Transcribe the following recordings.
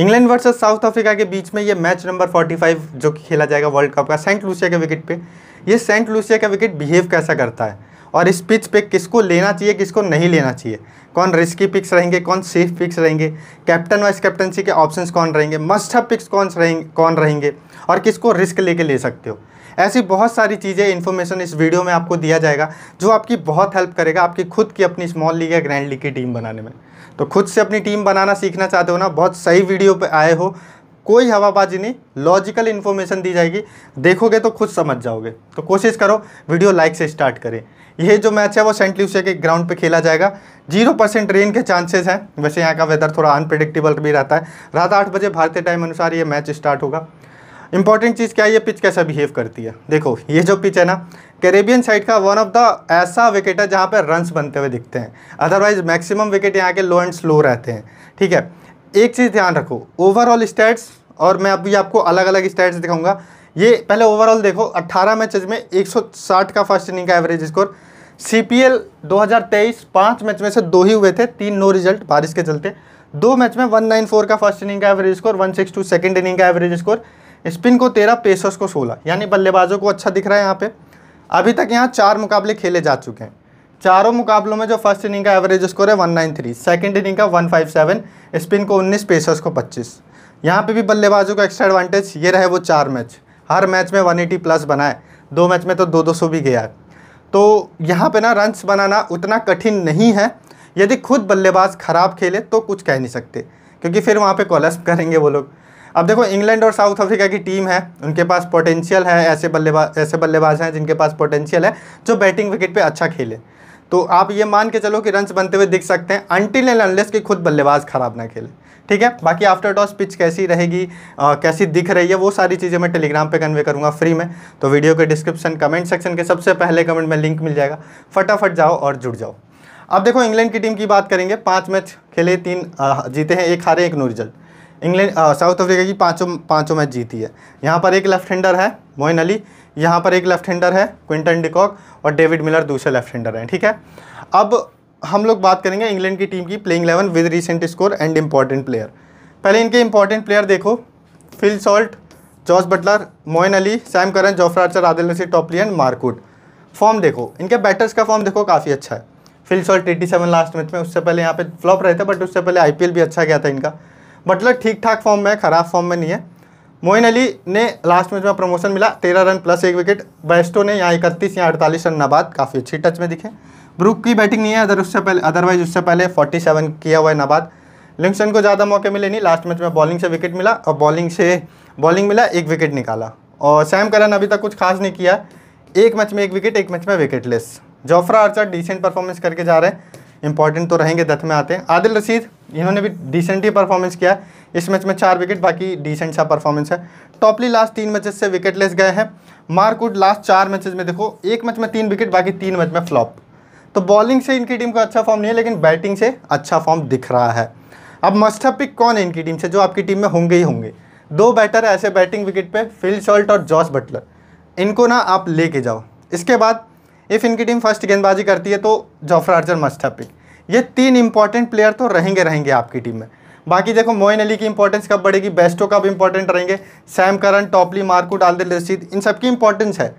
England versus south Africa के बीच में ये मैच नंबर 45 जो कि खेला जाएगा वर्ल्ड कप का सेंट लूसिया के विकेट पे ये सेंट लूसिया का विकेट बिहेव कैसा करता है और इस पिच पे किसको लेना चाहिए किसको नहीं लेना चाहिए कौन रिस्की पिक्स रहेंगे कौन सेफ पिक्स रहेंगे कैप्टन वाइस कैप्टनसी के ऑप्शंस कौन रहेंगे मस्ट पिक्स कौन रहेंगे कौन रहेंगे और किसको रिस्क लेके ले सकते हो ऐसी बहुत सारी चीज़ें इन्फॉर्मेशन इस वीडियो में आपको दिया जाएगा जो आपकी बहुत हेल्प करेगा आपकी खुद की अपनी स्मॉल लीग या ग्रैंड लीग की टीम बनाने में तो खुद से अपनी टीम बनाना सीखना चाहते हो ना बहुत सही वीडियो पर आए हो कोई हवाबाजी नहीं लॉजिकल इन्फॉर्मेशन दी जाएगी देखोगे तो खुद समझ जाओगे तो कोशिश करो वीडियो लाइक से स्टार्ट करें यह जो मैच है वो सेंट लूसिया के ग्राउंड पे खेला जाएगा जीरो परसेंट रेन के चांसेस हैं वैसे यहाँ का वेदर थोड़ा अनप्रडिक्टेबल भी रहता है रात आठ बजे भारतीय टाइम अनुसार ये मैच स्टार्ट होगा इंपॉर्टेंट चीज़ क्या है ये पिच कैसा बिहेव करती है देखो ये जो पिच है ना कैरेबियन साइड का वन ऑफ द ऐसा विकेट है जहाँ पर रन्स बनते हुए दिखते हैं अदरवाइज मैक्सिमम विकेट यहाँ के लो एंड स्लो रहते हैं ठीक है एक चीज़ ध्यान रखो ओवरऑल स्टैट्स और मैं अभी आपको अलग अलग स्टैट्स दिखाऊंगा ये पहले ओवरऑल देखो 18 मैचेज में 160 का फर्स्ट इनिंग का average score C P L दो हज़ार मैच में से दो ही हुए थे तीन नो रिजल्ट बारिश के चलते दो मैच में 194 का फर्स्ट इनिंग का एवरेज स्कोर 162 सेकंड इनिंग का एवरेज स्कोर स्पिन को तेरह पेसर्स को सोलह यानी बल्लेबाजों को अच्छा दिख रहा है यहाँ पे अभी तक यहाँ चार मुकाबले खेले जा चुके हैं चारों मुकाबलों में जो फर्स्ट इनिंग का एवरेज स्कोर है one nine three second inning का वन फाइव सेवन स्पिन को उन्नीस पेसर्स को पच्चीस यहाँ पे भी बल्लेबाजों का एक्स्ट्रा एडवांटेज ये रहे वो चार मैच हर मैच में वन एटी प्लस बनाए दो मैच में तो दो दो सौ भी गया है तो यहाँ पे ना रन्स बनाना उतना कठिन नहीं है यदि खुद बल्लेबाज खराब खेले तो कुछ कह नहीं सकते क्योंकि फिर वहाँ पर कॉलस्प करेंगे वो लोग अब देखो इंग्लैंड और साउथ अफ्रीका की टीम है उनके पास पोटेंशियल है ऐसे बल्लेबाज ऐसे बल्लेबाज हैं जिनके पास पोटेंशियल है जो बैटिंग विकेट पर अच्छा खेले तो आप ये मान के चलो कि रन्स बनते हुए दिख सकते हैं अनटिल एंड अनलेस के खुद बल्लेबाज खराब ना खेले ठीक है बाकी आफ्टर टॉस पिच कैसी रहेगी आ, कैसी दिख रही है वो सारी चीज़ें मैं टेलीग्राम पे कन्वे करूँगा फ्री में तो वीडियो के डिस्क्रिप्शन कमेंट सेक्शन के सबसे पहले कमेंट में लिंक मिल जाएगा फटाफट जाओ और जुड़ जाओ अब देखो इंग्लैंड की टीम की बात करेंगे पाँच मैच खेले तीन जीते हैं एक हारे एक no result England South Africa की पाँचों पाँचों मैच जीती है यहाँ पर एक लेफ्ट हैंडर है मोइन अली यहाँ पर एक लेफ्ट हैंडर है क्विंटन डिकॉक और डेविड मिलर दूसरे लेफ्ट हैंडर हैं ठीक है अब हम लोग बात करेंगे इंग्लैंड की टीम की playing eleven with recent score and important player पहले इनके इंपॉर्टेंट प्लेयर देखो Phil Salt George Buttler Moeen Ali Sam Curran Jofra Archer Adil Topley टॉपलियन मार्कुड फॉर्म देखो इनके बैटर्स का फॉर्म देखो काफ़ी अच्छा है Phil Salt eighty seven last match में उससे पहले यहाँ पे फ्लॉप रहे थे बट उससे पहले आईपीएल भी अच्छा गया था इनका बटलर मतलब ठीक ठाक फॉर्म में ख़राब फॉर्म में नहीं है मोइन अली ने लास्ट मैच में प्रमोशन मिला तेरह रन प्लस एक विकेट बेस्टो ने यहाँ इकतीस या अड़तालीस रन नबाद काफ़ी अच्छी टच में दिखे ब्रुक की बैटिंग नहीं है अदर उससे पहले अदरवाइज उससे पहले 47 किया हुआ है नबाद लिंगसन को ज़्यादा मौके मिले नहीं लास्ट मैच में बॉलिंग से विकेट मिला और बॉलिंग से बॉलिंग मिला एक विकेट निकाला और सैम करन अभी तक कुछ खास नहीं किया एक मैच में एक विकेट एक मैच में wicketless Jofra Archer decent performance करके जा रहे हैं इंपॉर्टेंट तो रहेंगे दथ में आते हैं आदिल रशीद इन्होंने भी डिसेंट ही परफॉर्मेंस किया है इस मैच में चार विकेट बाकी डिसेंट सा परफॉर्मेंस है टॉपली लास्ट तीन मैचेस से विकेट लेस गए हैं मार्कवुड लास्ट चार मैचेस में देखो एक मैच में तीन विकेट बाकी तीन मैच में फ्लॉप तो बॉलिंग से इनकी टीम का अच्छा फॉर्म नहीं है लेकिन बैटिंग से अच्छा फॉर्म दिख रहा है अब मस्ट पिक कौन है इनकी टीम से जो आपकी टीम में होंगे ही होंगे दो बैटर ऐसे बैटिंग विकेट पर फिल शॉल्ट और जॉस बटलर इनको ना आप लेके जाओ इसके बाद इफ़ इनकी टीम फर्स्ट गेंदबाजी करती है तो जॉफ्रा आर्चर मस्ट है पिक ये तीन इंपॉर्टेंट प्लेयर तो रहेंगे रहेंगे आपकी टीम में बाकी देखो मोइन अली की इंपॉर्टेंस कब बढ़ेगी बेस्टो कब इंपॉर्टेंट रहेंगे सैम करन टॉपली मार्को दिल रशीद इन सबकी इंपॉर्टेंस है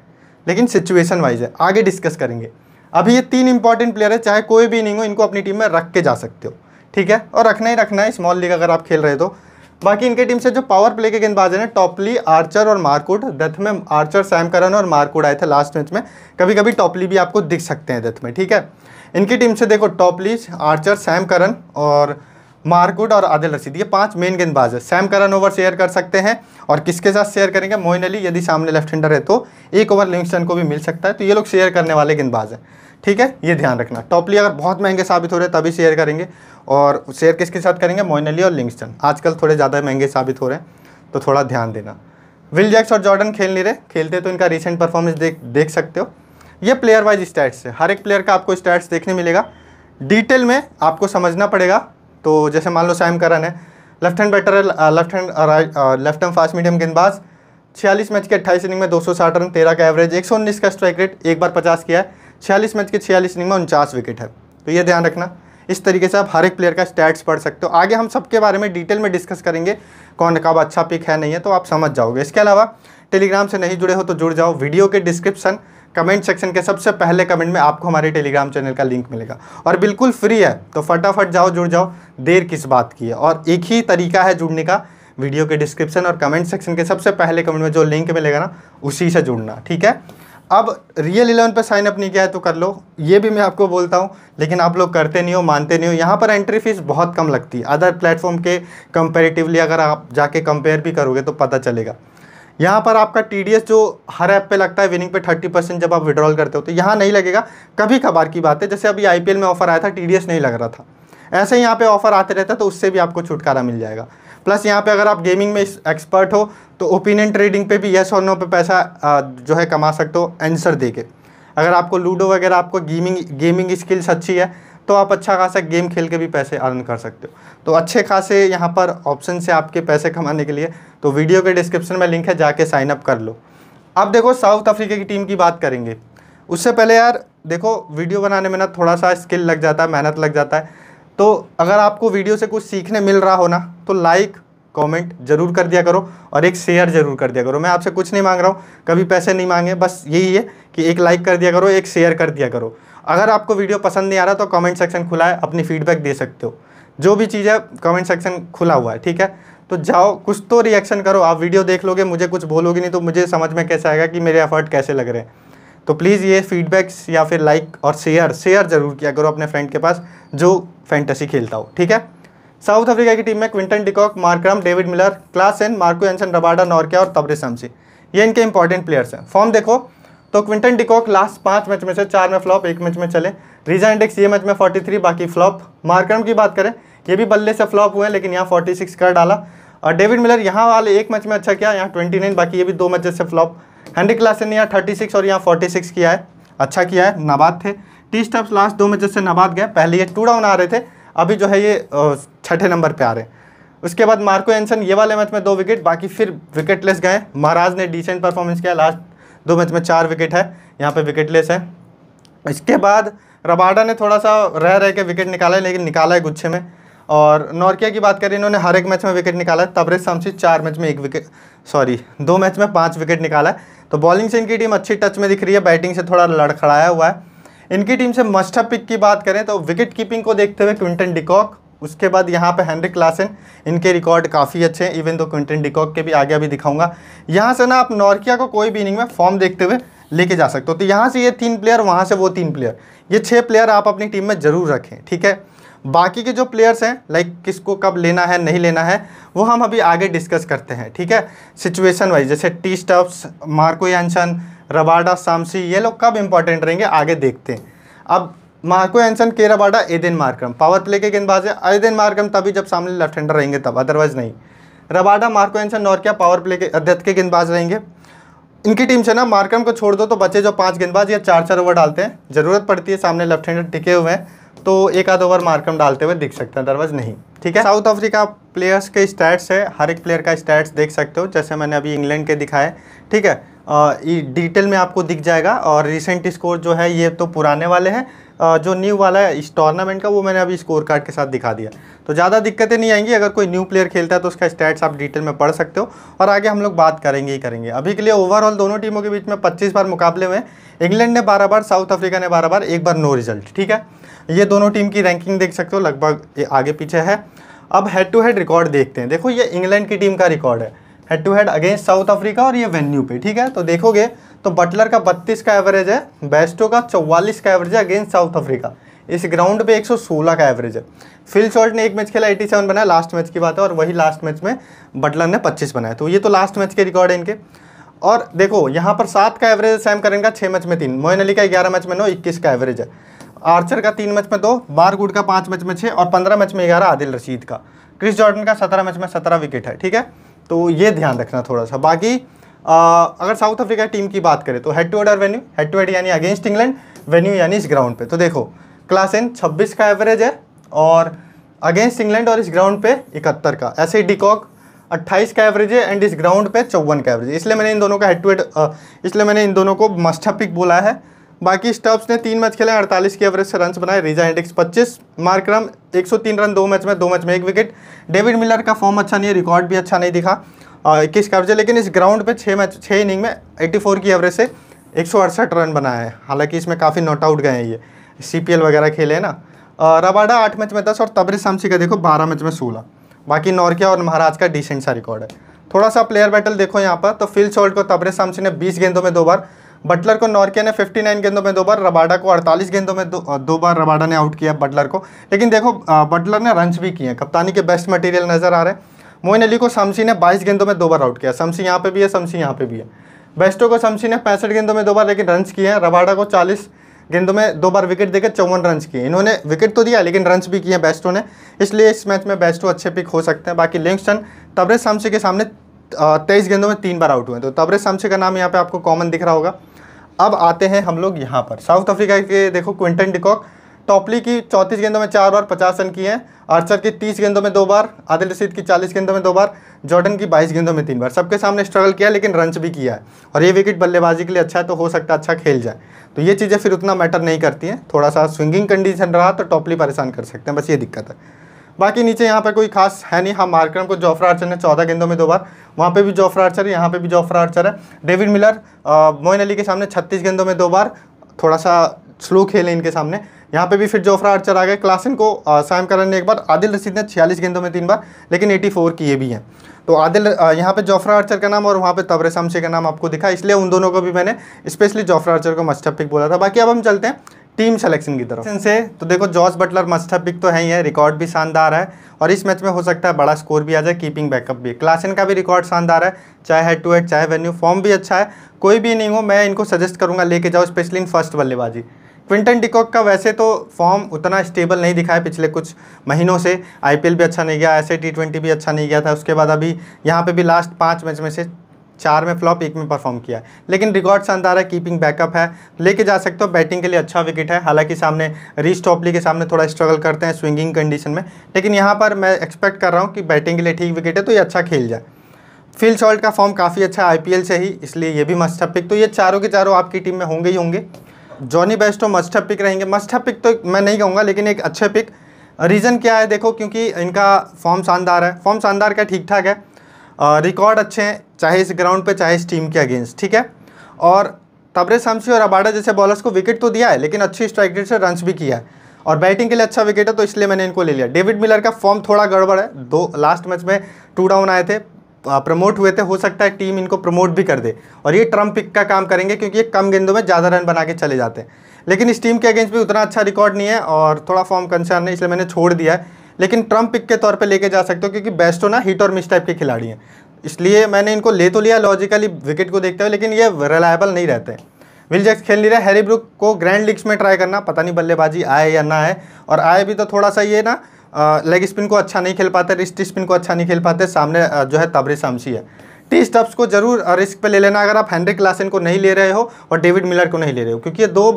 लेकिन सिचुएशन वाइज है आगे डिस्कस करेंगे अभी ये तीन इंपॉर्टेंट प्लेयर है चाहे कोई भी नहीं हो इनको अपनी टीम में रख के जा सकते हो ठीक है और रखना ही रखना है स्मॉल लीग अगर आप खेल रहे हो तो बाकी इनके टीम से जो पावर प्ले के गेंदबाज हैं टॉपली आर्चर और मार्कुड डेथ में आर्चर सैम करन और मार्कुड आए थे लास्ट मैच में कभी कभी टॉपली भी आपको दिख सकते हैं डेथ में ठीक है इनकी टीम से देखो टॉपली आर्चर सैम करन और मार्कुड और आदिल रशीद ये पांच मेन गेंदबाज है सैम करन ओवर शेयर कर सकते हैं और किसके साथ शेयर करेंगे मोइन अली यदि सामने लेफ्ट हैंडर है तो एक ओवर लिविंगस्टन को भी मिल सकता है तो ये लोग शेयर करने वाले गेंदबाज हैं ठीक है ये ध्यान रखना टॉपली अगर बहुत महंगे साबित हो रहे तभी शेयर करेंगे और शेयर किसके साथ करेंगे मोइनली और लिंगस्टन आजकल थोड़े ज़्यादा महंगे साबित हो रहे हैं तो थोड़ा ध्यान देना विल जैक्स और जॉर्डन खेल नहीं रहे खेलते तो इनका रिसेंट परफॉर्मेंस देख देख सकते हो ये प्लेयर वाइज स्टैट्स है हर एक प्लेयर का आपको स्टैट्स देखने मिलेगा डिटेल में आपको समझना पड़ेगा तो जैसे मान लो सैम करन है लेफ्ट हैंड बैटर है left hand left hand fast medium गेंदबाज छियालीस मैच के अट्ठाईस इनिंग में दो रन तेरह का एवरेज एक का स्ट्राइक रेट एक बार पचास किया है छियालीस मैच के छियालीस इनिंग में उनचास विकेट है तो ये ध्यान रखना इस तरीके से आप हर एक प्लेयर का स्टैट्स पढ़ सकते हो आगे हम सबके बारे में डिटेल में डिस्कस करेंगे कौन कब अच्छा पिक है नहीं है तो आप समझ जाओगे इसके अलावा टेलीग्राम से नहीं जुड़े हो तो जुड़ जाओ वीडियो के डिस्क्रिप्शन कमेंट सेक्शन के सबसे पहले कमेंट में आपको हमारे टेलीग्राम चैनल का लिंक मिलेगा और बिल्कुल फ्री है तो फटाफट जाओ जुड़ जाओ देर किस बात की है और एक ही तरीका है जुड़ने का वीडियो के डिस्क्रिप्शन और कमेंट सेक्शन के सबसे पहले कमेंट में जो लिंक मिलेगा ना उसी से जुड़ना ठीक है अब रियल इलेवन पर साइन अप नहीं किया है तो कर लो ये भी मैं आपको बोलता हूँ लेकिन आप लोग करते नहीं हो मानते नहीं हो यहाँ पर एंट्री फीस बहुत कम लगती है अदर प्लेटफॉर्म के कंपेरेटिवली अगर आप जाके कंपेयर भी करोगे तो पता चलेगा यहाँ पर आपका टी जो हर ऐप पे लगता है विनिंग पे थर्टी परसेंट जब आप विड्रॉल करते हो तो यहाँ नहीं लगेगा कभी कभार की बात है जैसे अभी आई में ऑफ़र आया था टी नहीं लग रहा था ऐसे यहाँ पर ऑफ़र आते रहता है तो उससे भी आपको छुटकारा मिल जाएगा प्लस यहाँ पे अगर आप गेमिंग में एक्सपर्ट हो तो ओपिनियन ट्रेडिंग पे भी येस और नो पे पैसा जो है कमा सकते हो आंसर दे के अगर आपको लूडो वगैरह आपको गेमिंग गेमिंग स्किल्स अच्छी है तो आप अच्छा खासा गेम खेल के भी पैसे अर्न कर सकते हो तो अच्छे खासे यहाँ पर ऑप्शन से आपके पैसे कमाने के लिए तो वीडियो के डिस्क्रिप्शन में लिंक है जाके साइन अप कर लो अब देखो साउथ अफ्रीका की टीम की बात करेंगे उससे पहले यार देखो वीडियो बनाने में ना थोड़ा सा स्किल लग जाता है मेहनत लग जाता है तो अगर आपको वीडियो से कुछ सीखने मिल रहा हो ना तो लाइक कमेंट जरूर कर दिया करो और एक शेयर जरूर कर दिया करो मैं आपसे कुछ नहीं मांग रहा हूँ कभी पैसे नहीं मांगे बस यही है कि एक लाइक कर दिया करो एक शेयर कर दिया करो अगर आपको वीडियो पसंद नहीं आ रहा तो कमेंट सेक्शन खुला है अपनी फीडबैक दे सकते हो जो भी चीज़ है कमेंट सेक्शन खुला हुआ है ठीक है तो जाओ कुछ तो रिएक्शन करो आप वीडियो देख लोगे मुझे कुछ बोलोगे नहीं तो मुझे समझ में कैसे आएगा कि मेरे एफर्ट कैसे लग रहे हैं तो प्लीज़ ये फीडबैक्स या फिर लाइक और शेयर शेयर ज़रूर किया करो अपने फ्रेंड के पास जो फैंटेसी खेलता हो ठीक है साउथ अफ्रीका की टीम में Quinton de Kock Markram David Miller Klaasen Marco Jansen Rabada Nortje और तबरे शमसी ये इनके इंपॉर्टेंट प्लेयर्स हैं फॉर्म देखो तो क्विंटन डिकॉक लास्ट पाँच मैच में से चार में फ्लॉप एक मैच में चले रीजा इंडेक्स ये मैच में 43 बाकी फ्लॉप मार्क्रम की बात करें ये भी बल्ले से फ्लॉप हुए लेकिन यहाँ फोर्टी कर डाला और डेविड मिलर यहाँ वाले एक मैच में अच्छा किया यहाँ नाइन बाकी ये भी दो मैचेस से फ्लॉप हैंडी क्लासन ने यहाँ सिक्स और यहाँ सिक्स किया है अच्छा किया है नाबाद थे टी टप्स लास्ट दो मैचेस से नबाद गए पहले ये टू डाउन आ रहे थे अभी जो है ये छठे नंबर पे आ रहे उसके बाद मार्को एंसन ये वाले मैच में दो विकेट बाकी फिर विकेटलेस गए महाराज ने डिसेंट परफॉर्मेंस किया लास्ट दो मैच में चार विकेट है यहाँ पे विकेटलेस है इसके बाद रबाडा ने थोड़ा सा रह रह के विकेट निकाला है लेकिन निकाला है गुच्छे में और नॉर्किया की बात करें इन्होंने हर एक मैच में विकेट निकाला है तबरेज शमशी चार मैच में एक विकेट सॉरी दो मैच में पांच विकेट निकाला है तो बॉलिंग से इनकी टीम अच्छी टच में दिख रही है बैटिंग से थोड़ा लड़खड़ाया हुआ है इनकी टीम से मस्टअप पिक की बात करें तो विकेट कीपिंग को देखते हुए क्विंटन डिकॉक उसके बाद यहाँ पे हैंनरिक क्लासन इनके रिकॉर्ड काफ़ी अच्छे हैं इवन तो क्विंटन डिकॉक के भी आगे अभी दिखाऊंगा यहाँ से ना आप नॉर्किया को कोई भी इनिंग में फॉर्म देखते हुए लेके जा सकते हो तो यहाँ से ये तीन प्लेयर वहाँ से वो तीन प्लेयर ये छः प्लेयर आप अपनी टीम में ज़रूर रखें ठीक है बाकी के जो प्लेयर्स हैं लाइक किसको कब लेना है नहीं लेना है वो हम अभी आगे डिस्कस करते हैं ठीक है सिचुएशन वाइज जैसे T Stubbs Marco Jansen Rabada Shamsi ये लोग कब इंपॉर्टेंट रहेंगे आगे देखते हैं अब मार्को एंसन के Rabada Aiden Markram power play के गेंदबाज है एदेन मार्क्रम तभी जब सामने लेफ्ट हैंडर रहेंगे तब अदरवाइज नहीं रबाडा मार्को एंसन क्या पावर प्ले के अध्यक्ष के गेंदबाज रहेंगे इनकी टीम से ना मार्क्रम को छोड़ दो तो बच्चे जो पाँच गेंदबाज या चार चार ओवर डालते हैं ज़रूरत पड़ती है सामने लेफ्ट हैंडर टिके हुए हैं तो एक आध ओवर मार्कम डालते हुए दिख सकते हैं अदरवाइज नहीं ठीक है साउथ अफ्रीका प्लेयर्स के स्टैट्स है हर एक प्लेयर का स्टैट्स देख सकते हो जैसे मैंने अभी इंग्लैंड के दिखाए ठीक है डिटेल में आपको दिख जाएगा और रिसेंट स्कोर जो है ये तो पुराने वाले हैं जो न्यू वाला है इस टूर्नामेंट का वो मैंने अभी स्कोर कार्ड के साथ दिखा दिया तो ज़्यादा दिक्कतें नहीं आएंगी अगर कोई न्यू प्लेयर खेलता है तो उसका स्टैट्स आप डिटेल में पढ़ सकते हो और आगे हम लोग बात करेंगे ही करेंगे अभी के लिए ओवरऑल दोनों टीमों के बीच में पच्चीस बार मुकाबले हुए इंग्लैंड ने बारह बार साउथ अफ्रीका ने बारह बार एक बार नो रिजल्ट ठीक है ये दोनों टीम की रैंकिंग देख सकते हो लगभग आगे पीछे है अब हेड टू हेड रिकॉर्ड देखते हैं देखो ये इंग्लैंड की टीम का रिकॉर्ड है head to head against South Africa और ये वेन्यू पे ठीक है तो देखोगे तो बटलर का बत्तीस का एवरेज है बेस्टो का चौवालीस का एवरेज है अगेंस्ट साउथ अफ्रीका इस ग्राउंड पे 116 का एवरेज है फिल शॉर्ट ने एक मैच खेला 87 बनाया लास्ट मैच की बात है और वही लास्ट मैच में बटलर ने 25 बनाया तो ये तो लास्ट मैच के रिकॉर्ड है इनके और देखो यहाँ पर सात का एवरेज सैम करन का छः मैच में तीन मोइन अली का ग्यारह मैच में नौ इक्कीस का एवरेज है आर्चर का तीन मैच में दो बारगुड का पाँच मैच में छः और पंद्रह मैच में ग्यारह आदिल रशीद का क्रिस जॉर्डन का सत्रह मैच में सत्रह विकेट है ठीक है तो ये ध्यान रखना थोड़ा सा बाकी अगर साउथ अफ्रीका टीम की बात करें तो हेड टू हेड और वेन्यू हेड टू हेड यानी अगेंस्ट इंग्लैंड वेन्यू यानी इस ग्राउंड पे तो देखो क्लास एन छब्बीस का एवरेज है और अगेंस्ट इंग्लैंड और इस ग्राउंड पे इकहत्तर का ऐसे ही डिकॉक अट्ठाईस का एवरेज है एंड इस ग्राउंड पे चौवन का एवरेज इसलिए मैंने इन दोनों का हेड टू हेड इसलिए मैंने इन दोनों को मस्टा पिक बोला है बाकी स्टब्स ने तीन मैच खेले अड़तालीस के एवरेज से रन बनाए रिजा इंडेक्स पच्चीस मार्क्रम 103 रन दो मैच में दो मैच में एक विकेट डेविड मिलर का फॉर्म अच्छा नहीं है रिकॉर्ड भी अच्छा नहीं दिखा इक्कीस कब्जे लेकिन इस ग्राउंड पे छः मैच छः इनिंग में 84 की एवरेज से एक रन बनाए हैं हालांकि इसमें काफ़ी नॉट आउट गए हैं ये सी वगैरह खेले ना रबाडा आठ मैच में दस और तब्रे शामसी का देखो बारह मैच में सोलह बाकी नौरकिया और महाराज का डिसेंट सा रिकॉर्ड है थोड़ा सा प्लेयर बैटल देखो यहाँ पर तो फिल शॉल्ट को तबरेज शामसी ने बीस गेंदों में दो बार बटलर को नॉर्किया ने 59 गेंदों में दो बार रबाडा को 48 गेंदों में दो दो बार रबाडा ने आउट किया बटलर को लेकिन देखो बटलर ने रन भी किए कप्तानी के बेस्ट मटेरियल नज़र आ रहे हैं मोइन अली को शमसी ने 22 गेंदों में दो बार आउट किया शमसी यहाँ पे भी है शमसी यहाँ पे भी है बेस्टो को शमसी ने पैंसठ गेंदों में दो बार लेकिन रन किए हैं रबाडा को चालीस गेंदों में दो बार विकेट देकर चौवन रन किए इन्होंने विकेट तो दिया लेकिन रन भी किए बेस्टो ने इसलिए इस मैच में बेस्टो अच्छे पिक हो सकते हैं बाकी लिंगस्टन तबरेज शमसी के सामने तेईस गेंदों में तीन बार आउट हुए तो तबरेज शमसी का नाम यहाँ पर आपको कॉमन दिख रहा होगा अब आते हैं हम लोग यहाँ पर साउथ अफ्रीका के देखो क्विंटन डिकॉक टॉपली की चौंतीस गेंदों में चार बार पचास रन किए हैं आर्चर की तीस गेंदों में दो बार आदिल रशीद की चालीस गेंदों में दो बार जॉर्डन की बाईस गेंदों में तीन बार सबके सामने स्ट्रगल किया लेकिन रन भी किया है और ये विकेट बल्लेबाजी के लिए अच्छा है तो हो सकता है अच्छा खेल जाए तो ये चीज़ें फिर उतना मैटर नहीं करती हैं थोड़ा सा स्विंगिंग कंडीशन रहा तो टॉपली परेशान कर सकते हैं बस ये दिक्कत है बाकी नीचे यहाँ पर कोई खास है नहीं हाँ मार्क्रम को जोफ्रा आर्चर ने चौदह गेंदों में दो बार वहाँ पे भी जोफ्रा आर्चर यहाँ पे भी जोफ्रा आर्चर है डेविड मिलर मोइन अली के सामने छत्तीस गेंदों में दो बार थोड़ा सा स्लो खेल है इनके सामने यहाँ पे भी फिर जोफ्रा आर्चर आ गए क्लासिन को साइम करन ने एक बार आदिल रशीद ने छियालीस गेंदों में तीन बार लेकिन एटी फोर किए भी हैं तो आदिल यहाँ पे जोफ्रा आर्चर का नाम और वहाँ पे तबरे शमशे का नाम आपको दिखा इसलिए उन दोनों को भी मैंने स्पेशली जोफ्रा आर्चर को मस्टअप पिक बोला था बाकी अब हम चलते हैं टीम सेलेक्शन की तरफ से तो देखो जॉर्ज बटलर मस्टअप पिक तो है ही है रिकॉर्ड भी शानदार है और इस मैच में हो सकता है बड़ा स्कोर भी आ जाए कीपिंग बैकअप भी क्लासिन का भी रिकॉर्ड शानदार है चाहे हेड टू हेड चाहे वेन्यू फॉर्म भी अच्छा है कोई भी नहीं हो मैं इनको सजेस्ट करूँगा लेके जाओ स्पेशली इन फर्स्ट बल्लेबाजी क्विंटन डिकॉक का वैसे तो फॉर्म उतना स्टेबल नहीं दिखा है पिछले कुछ महीनों से आईपीएल भी अच्छा नहीं गया ऐसे टी ट्वेंटी भी अच्छा नहीं गया था उसके बाद अभी यहाँ पे भी लास्ट पाँच मैच में से चार में फ्लॉप एक में परफॉर्म किया है लेकिन रिकॉर्ड शानदार है कीपिंग बैकअप है लेके जा सकते हो बैटिंग के लिए अच्छा विकेट है हालांकि सामने रीच टॉपली के सामने थोड़ा स्ट्रगल करते हैं स्विंगिंग कंडीशन में लेकिन यहाँ पर मैं एक्सपेक्ट कर रहा हूँ कि बैटिंग के लिए ठीक विकेट है तो ये अच्छा खेल जाए फील्ड शॉल्ट का फॉर्म काफ़ी अच्छा है आई से ही इसलिए ये भी मस्ट पिक तो ये चारों के चारों आपकी टीम में होंगे ही होंगे जॉनी बेस्टो मस्ट पिक रहेंगे मस्ट पिक तो मैं नहीं कहूँगा लेकिन एक अच्छे पिक रीज़न क्या है देखो क्योंकि इनका फॉर्म शानदार है फॉर्म शानदार का ठीक ठाक है रिकॉर्ड अच्छे हैं चाहे इस ग्राउंड पे चाहे इस टीम के अगेंस्ट ठीक है और तबरे शमसी और अबाडा जैसे बॉलर्स को विकेट तो दिया है लेकिन अच्छी स्ट्राइक रेट से रन्स भी किया है और बैटिंग के लिए अच्छा विकेट है तो इसलिए मैंने इनको ले लिया डेविड मिलर का फॉर्म थोड़ा गड़बड़ है दो लास्ट मैच में टू डाउन आए थे प्रमोट हुए थे हो सकता है टीम इनको प्रमोट भी कर दे और ये ट्रम्प पिक का काम करेंगे क्योंकि ये कम गेंदों में ज़्यादा रन बना के चले जाते हैं लेकिन इस टीम के अगेंस्ट भी उतना अच्छा रिकॉर्ड नहीं है और थोड़ा फॉर्म कंसर्न है इसलिए मैंने छोड़ दिया है लेकिन ट्रम्प पिक के तौर पर लेके जा सकते हो क्योंकि बेस्ट ना हिट और मिस टाइप के खिलाड़ी हैं इसलिए मैंने इनको ले तो लिया लॉजिकली विकेट को देखते हुए लेकिन ये रिलायबल नहीं रहते हैं विल जैक्स खेल नहीं रहे हैरी ब्रुक को ग्रैंड लीग्स में ट्राई करना पता नहीं बल्लेबाजी आए या ना आए और आए भी तो थोड़ा सा ये ना लेग स्पिन को अच्छा नहीं खेल पाते रिस्ट स्पिन को अच्छा नहीं खेल पाते सामने जो है तबरे शमसी है टी स्टप्स को जरूर रिस्क पे ले लेना अगर आप हैंड्रिक क्लासन को नहीं ले रहे हो और डेविड मिलर को नहीं ले रहे हो क्योंकि ये दो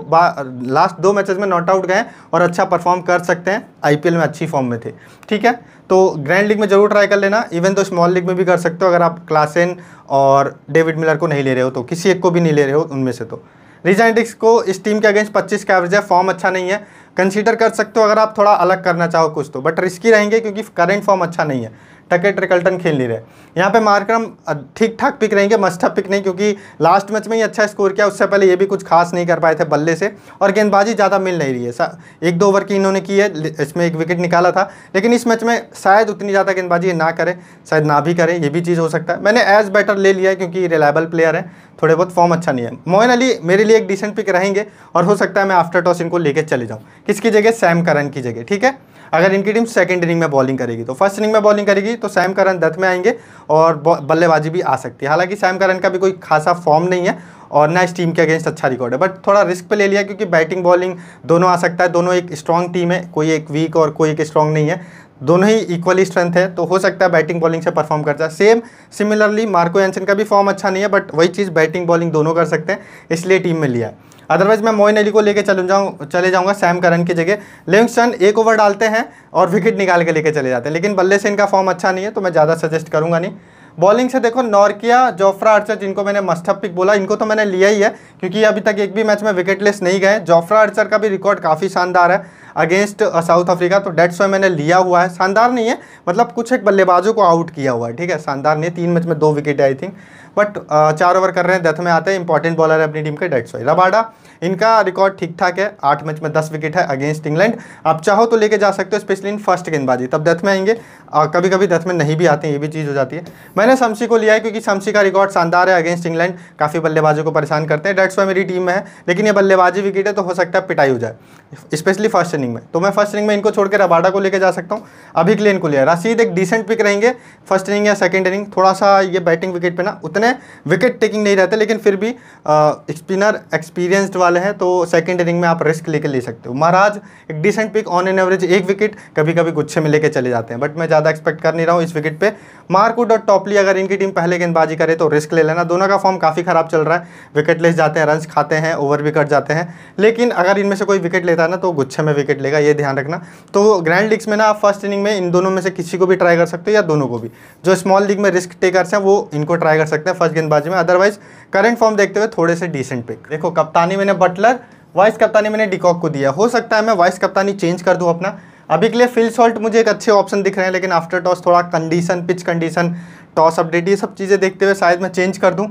लास्ट दो मैचेस में नॉट आउट गए और अच्छा परफॉर्म कर सकते हैं आईपीएल में अच्छी फॉर्म में थे ठीक है तो ग्रैंड लीग में जरूर ट्राई कर लेना इवन तो स्मॉल लीग में भी कर सकते हो अगर आप क्लासन और डेविड मिलर को नहीं ले रहे हो तो किसी एक को भी नहीं ले रहे हो उनमें से तो रिजाइंडिक्स को इस टीम के अगेंस्ट पच्चीस का एवरेज है फॉर्म अच्छा नहीं है कंसीडर कर सकते हो अगर आप थोड़ा अलग करना चाहो कुछ तो बट रिस्की रहेंगे क्योंकि करेंट फॉर्म अच्छा नहीं है टकेट ट्रिकल्टन खेल नहीं रहे यहाँ पे मार्क्रम ठीक ठाक पिक रहेंगे मस्टअप पिक नहीं क्योंकि लास्ट मैच में ही अच्छा स्कोर किया उससे पहले ये भी कुछ खास नहीं कर पाए थे बल्ले से और गेंदबाजी ज़्यादा मिल नहीं रही है एक दो ओवर की इन्होंने की है इसमें एक विकेट निकाला था लेकिन इस मैच में शायद उतनी ज़्यादा गेंदबाजी ना करें शायद ना भी करें ये भी चीज़ हो सकता है मैंने एज बैटर ले लिया है क्योंकि रिलायबल प्लेयर है थोड़े बहुत फॉर्म अच्छा नहीं है मोहन अली मेरे लिए एक डिसेंट पिक रहेंगे और हो सकता है मैं आफ्टर टॉस इनको लेकर चले जाऊँ किसकी जगह सैम करन की जगह ठीक है अगर इनकी टीम सेकेंड इनिंग में बॉलिंग करेगी तो फर्स्ट इनिंग में बॉलिंग करेगी तो सैम करन दत्त में आएंगे और बल्लेबाजी भी आ सकती है हालांकि सैम करन का भी कोई खासा फॉर्म नहीं है और ना इस टीम के अगेंस्ट अच्छा रिकॉर्ड है बट थोड़ा रिस्क पे ले लिया क्योंकि बैटिंग बॉलिंग दोनों आ सकता है दोनों एक स्ट्रॉन्ग टीम है कोई एक वीक और कोई एक स्ट्रॉन्ग नहीं है दोनों ही इक्वली स्ट्रेंथ है तो हो सकता है बैटिंग बॉलिंग से परफॉर्म करता है सेम सिमिलरली मार्को एंसन का भी फॉर्म अच्छा नहीं है बट वही चीज़ बैटिंग बॉलिंग दोनों कर सकते हैं इसलिए टीम में लिया है अदरवाइज मैं मोइन अली को लेकर चल जाऊँ चले जाऊँगा सैम करन की जगह लिविंगस्टन एक ओवर डालते हैं और विकेट निकाल के लेके चले जाते हैं लेकिन बल्ले से इनका फॉर्म अच्छा नहीं है तो मैं ज़्यादा सजेस्ट करूँगा नहीं बॉलिंग से देखो नॉर्किया जोफ्रा आर्चर जिनको मैंने मस्टअप पिक बोला इनको तो मैंने लिया ही है क्योंकि अभी तक एक भी मैच में विकेटलेस नहीं गए जोफ्रा आर्चर का भी रिकॉर्ड काफ़ी शानदार है अगेंस्ट साउथ अफ्रीका तो डेट्स वाई मैंने लिया हुआ है शानदार नहीं है मतलब कुछ एक बल्लेबाजों को आउट किया हुआ है ठीक है शानदार नहीं तीन मैच में दो विकेट आई थिंक बट चार ओवर कर रहे हैं डेथ में आते हैं इंपॉर्टेंट बॉलर है अपनी टीम के डेट्स वाई रबाडा इनका रिकॉर्ड ठीक ठाक है आठ मैच में दस विकेट है अगेंस्ट इंग्लैंड आप चाहो तो लेके जा सकते हो स्पेशली इन फर्स्ट गेंदबाजी तब डेथ में आएंगे और कभी कभी डेथ में नहीं भी आते हैं ये भी चीज़ हो जाती है मैंने शमसी को लिया है क्योंकि शमसी का रिकॉर्ड शानदार है अगेंस्ट इंग्लैंड काफ़ी बल्लेबाजों को परेशान करते हैं डेट्स वाई मेरी टीम में है लेकिन ये बल्लेबाजी विकेट है तो हो सकता है पिटाई हो जाए स्पेशली फर्स्ट इनिंग में तो मैं फर्स्ट इनिंग में इनको छोड़ के रबाडा को लेकर जा सकता हूँ अभी के लिए इनको लिया रशीद एक डिसेंट पिक रहेंगे फर्स्ट इनिंग या सेकेंड इनिंग थोड़ा सा ये बैटिंग विकेट पर ना उतने विकेट टेकिंग नहीं रहते लेकिन फिर भी स्पिनर एक्सपीरियंसड वाले हैं तो सेकेंड इनिंग में आप रिस्क लेके ले सकते हो महाराज एक decent pick on an average एक विकेट कभी कभी गुच्छे में लेके चले जाते हैं बट मैं ज़्यादा एक्सपेक्ट कर नहीं रहा हूँ इस विकेट पर मार्कुड और टॉपली अगर इनकी टीम पहले गेंदबाजी करे तो रिस्क ले लेना दोनों का फॉर्म काफ़ी ख़राब चल रहा है विकेट ले जाते हैं रन खाते हैं ओवर भी कट जाते हैं लेकिन अगर इनमें से कोई विकेट लेता है ना तो गुच्छे में विकेट लेगा ये ध्यान रखना तो ग्रैंड लीग्स में ना आप फर्स्ट इनिंग में इन दोनों में से किसी को भी ट्राई कर सकते हो या दोनों को भी जो स्मॉल लीग में रिस्क टेकर्स हैं वो इनको ट्राई कर सकते हैं फर्स्ट गेंदबाजी में अदरवाइज करंट फॉर्म देखते हुए थोड़े से डिसेंट पिक देखो कप्तानी मैंने बटलर वाइस कप्तानी मैंने डिकॉक को दिया हो सकता है मैं वाइस कप्तानी चेंज कर दूँ अपना अभी के लिए फिल सॉल्ट मुझे एक अच्छे ऑप्शन दिख रहे हैं लेकिन आफ्टर टॉस थोड़ा condition pitch condition toss update ये सब चीज़ें देखते हुए शायद मैं चेंज कर दूँ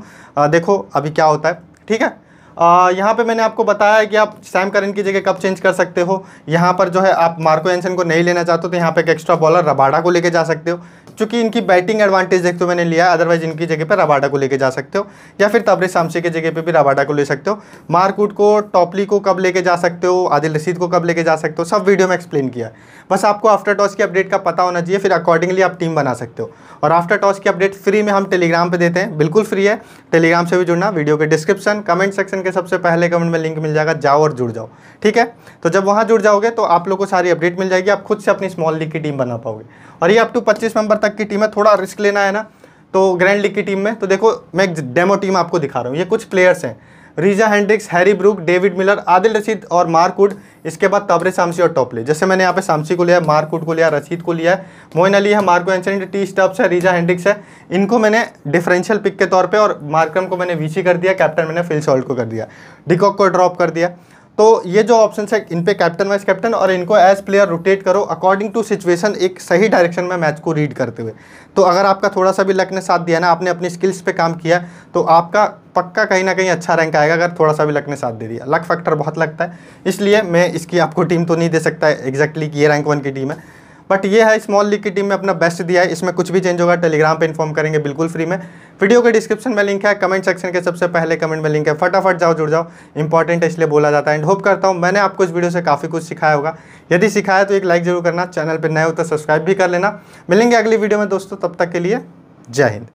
देखो अभी क्या होता है ठीक है यहाँ पे मैंने आपको बताया कि आप सैम करन की जगह कब चेंज कर सकते हो यहाँ पर जो है आप मार्को एंसन को नहीं लेना चाहते हो तो यहाँ पे एक एक्स्ट्रा बॉलर रबाडा को लेके जा सकते हो क्योंकि इनकी बैटिंग एडवांटेज देखते हो मैंने लिया अदरवाइज इनकी जगह पर रबाडा को लेके जा सकते हो या फिर तबरे शामसी की जगह पर भी रबाडा को ले सकते हो मार्कूट को टॉपली को कब लेके जा सकते हो आदिल रशीद को कब लेके जा सकते हो सब वीडियो में एक्सप्लेन किया है बस आपको आफ्टर टॉस की अपडेट का पता होना चाहिए फिर अकॉर्डिंगली आप टीम बना सकते हो और आफ्टर टॉस की अपडेट फ्री में हम टेलीग्राम पर देते हैं बिल्कुल फ्री है टेलीग्राम से भी जुड़ना वीडियो के डिस्क्रिप्शन कमेंट सेक्शन करके सबसे पहले कमेंट में लिंक मिल जाएगा जाओ और जुड़ जाओ ठीक है तो जब वहाँ जुड़ जाओगे तो आप लोग को सारी अपडेट मिल जाएगी आप खुद से अपनी स्मॉल लीग की टीम बना पाओगे और ये अप टू पच्चीस मेंबर तक की टीम है थोड़ा रिस्क लेना है ना तो ग्रैंड लीग की टीम में तो देखो मैं डेमो टीम आपको दिखा रहा हूँ ये कुछ प्लेयर्स हैं Reeza Hendricks Harry Brook David Miller Adil Rashid और मार्कवुड इसके बाद तबरे शामसी और टॉपले जैसे मैंने यहाँ पे शामसी को लिया है को लिया रशीद को लिया है मोइन अली है मार्को एंसन टी स्टब्स है रीजा हैंड्रिक्स है इनको मैंने डिफरेंशियल पिक के तौर पर और मार्क्रम को मैंने वीसी कर दिया कैप्टन मैंने फिल सॉल्ट को कर दिया डिकॉक को ड्रॉप कर दिया तो ये जो ऑप्शन है इन पे कैप्टन वाइस कैप्टन और इनको एज प्लेयर रोटेट करो अकॉर्डिंग टू सिचुएशन एक सही डायरेक्शन में मैच को रीड करते हुए तो अगर आपका थोड़ा सा भी लक ने साथ दिया ना आपने अपनी स्किल्स पे काम किया तो आपका पक्का कहीं ना कहीं अच्छा रैंक आएगा अगर थोड़ा सा भी लक ने साथ दे दिया लक फैक्टर बहुत लगता है इसलिए मैं इसकी आपको टीम तो नहीं दे सकता एग्जैक्टली exactly कि ये रैंक वन की टीम है बट ये है स्मॉल लीग की टीम में अपना बेस्ट दिया है इसमें कुछ भी चेंज होगा टेलीग्राम पे इन्फॉर्म करेंगे बिल्कुल फ्री में वीडियो के डिस्क्रिप्शन में लिंक है कमेंट सेक्शन के सबसे पहले कमेंट में लिंक है फटाफट जाओ जुड़ जाओ इंपॉर्टेंट है इसलिए बोला जाता है एंड होप करता हूँ मैंने आपको इस वीडियो से काफ़ी कुछ सिखाया होगा यदि सिखाया तो एक लाइक जरूर करना चैनल पर नए हो तो सब्सक्राइब भी कर लेना मिलेंगे अगली वीडियो में दोस्तों तब तक के लिए जय हिंद